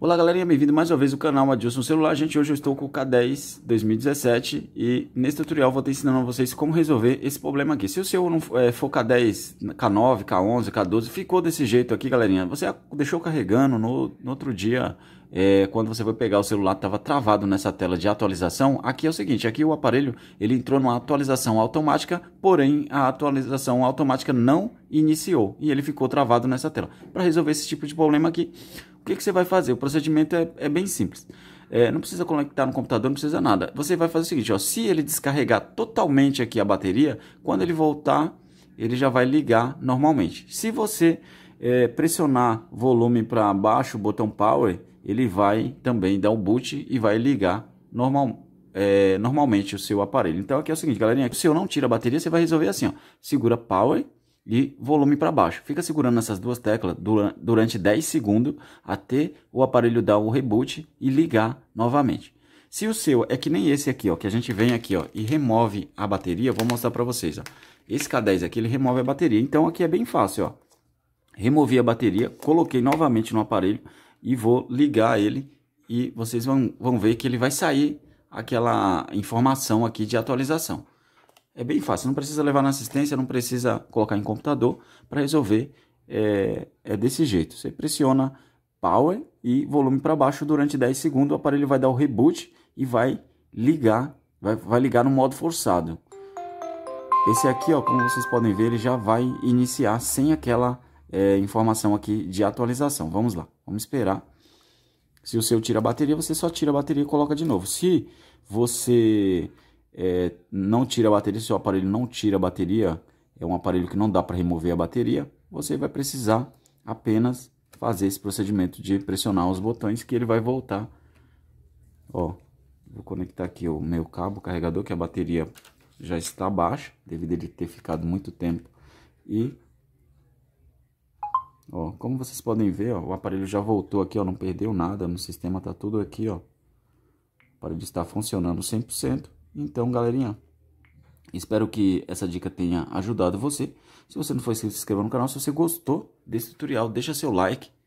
Olá galerinha, bem-vindo mais uma vez ao canal Adilson Celular. Gente, hoje eu estou com o K10 2017 e nesse tutorial vou estar ensinando a vocês como resolver esse problema aqui. Se o seu não é, for K10, K9, K11, K12, ficou desse jeito aqui galerinha, você deixou carregando no, no outro dia, é, quando você foi pegar o celular estava travado nessa tela de atualização, aqui é o seguinte, aqui o aparelho ele entrou numa atualização automática, porém a atualização automática não iniciou e ele ficou travado nessa tela. Para resolver esse tipo de problema aqui, que, que você vai fazer? O procedimento é, é bem simples. É, não precisa conectar no computador, não precisa nada. Você vai fazer o seguinte, ó, se ele descarregar totalmente aqui a bateria, quando ele voltar, ele já vai ligar normalmente. Se você é, pressionar volume para baixo, botão power, ele vai também dar o um boot e vai ligar normal, é, normalmente o seu aparelho. Então aqui é o seguinte, galerinha, se eu não tira a bateria, você vai resolver assim, ó, segura power e volume para baixo. Fica segurando essas duas teclas durante 10 segundos até o aparelho dar o reboot e ligar novamente. Se o seu é que nem esse aqui, ó, que a gente vem aqui ó, e remove a bateria, vou mostrar para vocês. Ó. Esse K10 aqui ele remove a bateria, então aqui é bem fácil. Ó. Removi a bateria, coloquei novamente no aparelho e vou ligar ele e vocês vão, vão ver que ele vai sair aquela informação aqui de atualização. É bem fácil, não precisa levar na assistência, não precisa colocar em computador para resolver. É, é desse jeito. Você pressiona power e volume para baixo durante 10 segundos, o aparelho vai dar o reboot e vai ligar, vai, vai ligar no modo forçado. Esse aqui, ó, como vocês podem ver, ele já vai iniciar sem aquela é, informação aqui de atualização. Vamos lá, vamos esperar. Se o seu tira a bateria, você só tira a bateria e coloca de novo. Se você é, não tira a bateria, se o aparelho não tira a bateria, é um aparelho que não dá para remover a bateria, você vai precisar apenas fazer esse procedimento de pressionar os botões que ele vai voltar. Ó, vou conectar aqui o meu cabo carregador, que a bateria já está baixa, devido a ele ter ficado muito tempo. E, ó, como vocês podem ver, ó, o aparelho já voltou aqui, ó, não perdeu nada, no sistema está tudo aqui, ó. O aparelho está funcionando 100%. Então, galerinha, espero que essa dica tenha ajudado você. Se você não for inscrito, se inscreva no canal. Se você gostou desse tutorial, deixa seu like.